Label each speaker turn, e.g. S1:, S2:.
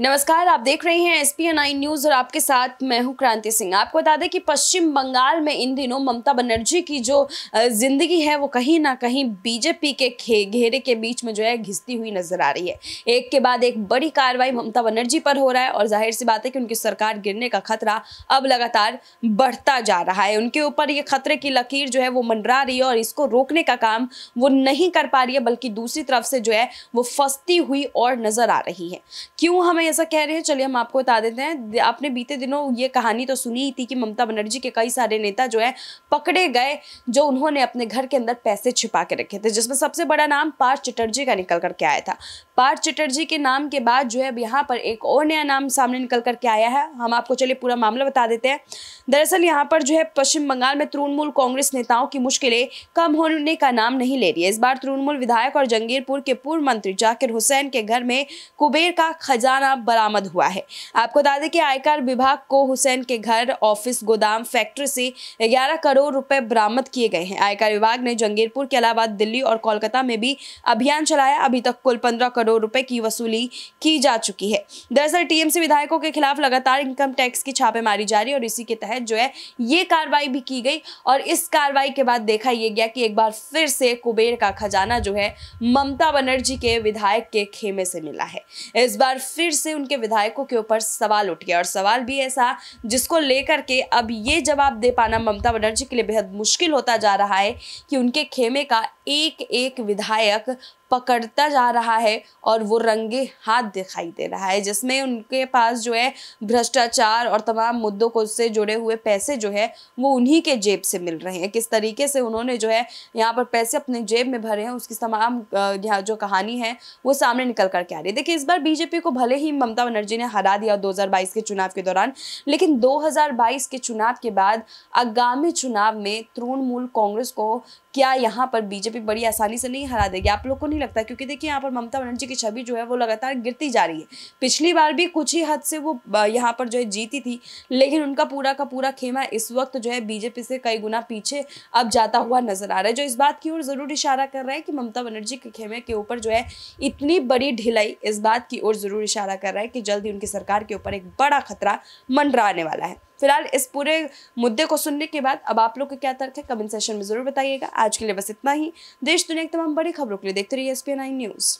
S1: नमस्कार आप देख रहे हैं एसपीएन पी नाइन न्यूज और आपके साथ मैं हूं क्रांति सिंह आपको बता दें कि पश्चिम बंगाल में इन दिनों ममता बनर्जी की जो जिंदगी है वो कहीं ना कहीं बीजेपी के घेरे के बीच में जो है घिसती हुई नजर आ रही है एक के बाद एक बड़ी कार्रवाई ममता बनर्जी पर हो रहा है और जाहिर सी बात है कि उनकी सरकार गिरने का खतरा अब लगातार बढ़ता जा रहा है उनके ऊपर ये खतरे की लकीर जो है वो मंडरा रही है और इसको रोकने का काम वो नहीं कर पा रही है बल्कि दूसरी तरफ से जो है वो फंसती हुई और नजर आ रही है क्यों हमें भाई ऐसा कह रहे हैं चलिए हम आपको बता देते हैं आपने बीते दिनों ये कहानी तो सुनी ही थी कि ममता बनर्जी के कई सारे नेता जो है पकड़े गए जो उन्होंने अपने घर के अंदर पैसे छिपा के रखे थे जिसमें सबसे बड़ा नाम पार्थ चटर्जी का निकल करके आया था पार्थ चटर्जी के नाम के बाद जो है अब यहाँ पर एक और नया नाम सामने निकल करके आया है हम आपको चलिए पूरा मामला बता देते हैं दरअसल यहाँ पर जो है पश्चिम बंगाल में तृणमूल कांग्रेस नेताओं की मुश्किलें कम होने का नाम नहीं ले रही है इस बार तृणमूल विधायक और जंगीरपुर के पूर्व मंत्री जाकिर हुसैन के घर में कुबेर का खजाना का बरामद हुआ है आपको बता दें कि आयकर विभाग को हुसैन के घर ऑफिस गोदाम फैक्ट्री से 11 करोड़ रुपए बरामद किए गए हैं आयकर विभाग ने जंगीरपुर के अलावा दिल्ली और कोलकाता में भी अभियान चलाया अभी तक कुल पंद्रह करोड़ रुपए की वसूली की जा चुकी है दरअसल टीएमसी विधायकों के खिलाफ लगातार इनकम टैक्स की छापेमारी जारी और इसी के तहत जो है ये कार्रवाई भी की गई और इस कार्रवाई के बाद देखा यह गया कि एक बार फिर से कुबेर का खजाना जो है ममता बनर्जी के विधायक के खेमे से मिला है इस बार फिर से उनके विधायकों के ऊपर सवाल उठ गया और सवाल भी ऐसा जिसको लेकर के अब ये जवाब दे पाना ममता बनर्जी के लिए बेहद मुश्किल होता जा रहा है कि उनके खेमे का एक एक विधायक पकड़ता जा रहा है और वो रंगे हाथ दिखाई दे रहा है जिसमें उनके पास जो है भ्रष्टाचार और तमाम मुद्दों को उससे जुड़े हुए पैसे जो है वो उन्हीं के जेब से मिल रहे हैं किस तरीके से उन्होंने जो है यहाँ पर पैसे अपने जेब में भरे हैं उसकी तमाम यहाँ जो कहानी है वो सामने निकल करके आ रही है देखिए इस बार बीजेपी को भले ही ममता बनर्जी ने हरा दिया दो के चुनाव के दौरान लेकिन दो के चुनाव के बाद आगामी चुनाव में तृणमूल कांग्रेस को क्या यहाँ पर बीजेपी बड़ी आसानी से नहीं हरा देगी आप लोग को नहीं लगता क्योंकि देखिए यहाँ पर ममता बनर्जी की छवि जो है वो लगातार गिरती जा रही है पिछली बार भी कुछ ही हद से वो यहाँ पर जो है जीती थी लेकिन उनका पूरा का पूरा खेमा इस वक्त जो है बीजेपी से कई गुना पीछे अब जाता हुआ नजर आ रहा है जो इस बात की ओर जरूर इशारा कर रहा है कि ममता बनर्जी के खेमे के ऊपर जो है इतनी बड़ी ढिलाई इस बात की ओर जरूर इशारा कर रहा है कि जल्द ही उनकी सरकार के ऊपर एक बड़ा खतरा मंडराने वाला है फिलहाल इस पूरे मुद्दे को सुनने के बाद अब आप लोग का क्या तर्क है कमेंट सेशन में जरूर बताइएगा आज के लिए बस इतना ही देश दुनिया की तमाम बड़ी खबरों के लिए देखते रहिए एस न्यूज़